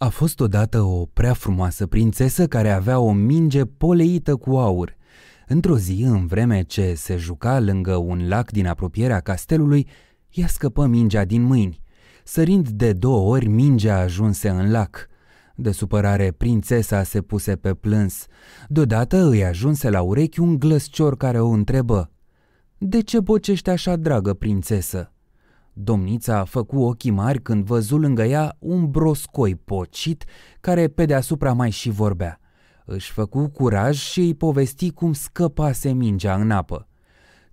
A fost odată o prea frumoasă prințesă care avea o minge poleită cu aur. Într-o zi, în vreme ce se juca lângă un lac din apropierea castelului, ea scăpă mingea din mâini. Sărind de două ori, mingea ajunse în lac. De supărare, prințesa se puse pe plâns. Deodată îi ajunse la urechi un glăscior care o întrebă. De ce bocești așa, dragă prințesă?" Domnița a făcut ochii mari când văzu lângă ea un broscoi pocit care pe deasupra mai și vorbea. Își făcu curaj și îi povesti cum scăpase mingea în apă.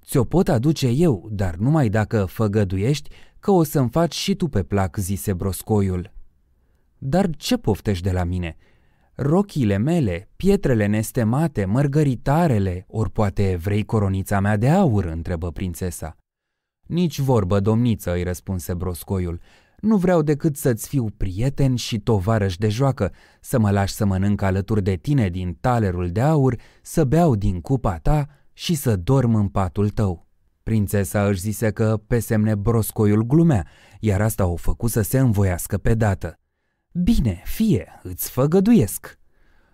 Ți-o pot aduce eu, dar numai dacă făgăduiești că o să-mi faci și tu pe plac, zise broscoiul. Dar ce poftești de la mine? Rochile mele, pietrele nestemate, mărgăritarele, ori poate vrei coronița mea de aur, întrebă prințesa. Nici vorbă, domniță, îi răspunse broscoiul. Nu vreau decât să-ți fiu prieten și tovarăș de joacă, să mă lași să mănânc alături de tine din talerul de aur, să beau din cupa ta și să dorm în patul tău. Prințesa își zise că pe semne broscoiul glumea, iar asta o făcu să se învoiască pe dată. Bine, fie, îți făgăduiesc.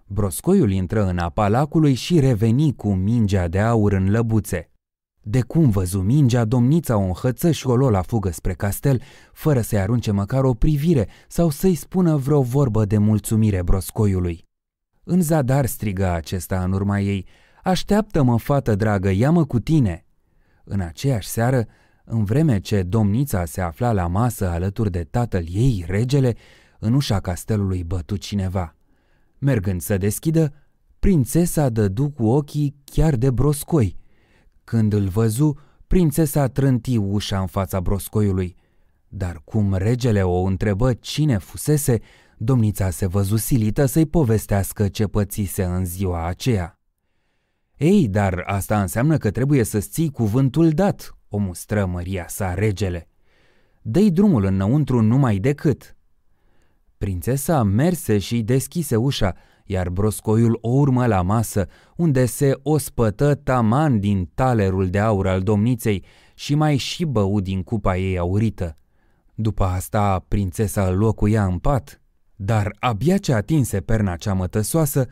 Broscoiul intră în apa lacului și reveni cu mingea de aur în lăbuțe. De cum văzu mingea, domnița o înhăță și o luă la fugă spre castel, fără să-i arunce măcar o privire sau să-i spună vreo vorbă de mulțumire broscoiului. În zadar striga acesta în urma ei, Așteaptă-mă, fată dragă, ia-mă cu tine!" În aceeași seară, în vreme ce domnița se afla la masă alături de tatăl ei, regele, în ușa castelului bătu cineva. Mergând să deschidă, prințesa dădu cu ochii chiar de broscoi – când îl văzu, prințesa trânti ușa în fața broscoiului. Dar cum regele o întrebă cine fusese, domnița se văzu silită să-i povestească ce pățise în ziua aceea. Ei, dar asta înseamnă că trebuie să-ți ții cuvântul dat, o mustră măria sa regele. Dă-i drumul înăuntru numai decât, Prințesa merse și deschise ușa, iar broscoiul o urmă la masă, unde se ospătă taman din talerul de aur al domniței și mai și bău din cupa ei aurită. După asta, prințesa îl ea în pat, dar abia ce atinse perna cea mătăsoasă,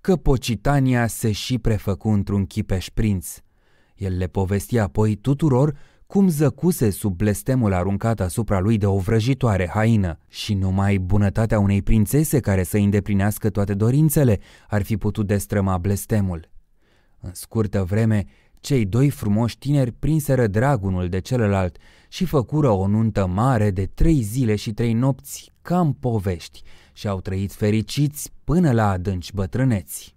că Pocitania se și prefăcu într-un chipeș prinț. El le povestia apoi tuturor cum zăcuse sub blestemul aruncat asupra lui de o vrăjitoare haină și numai bunătatea unei prințese care să îndeplinească toate dorințele ar fi putut destrăma blestemul. În scurtă vreme, cei doi frumoși tineri prinseră dragunul de celălalt și făcură o nuntă mare de trei zile și trei nopți, cam povești, și au trăit fericiți până la adânci bătrâneți.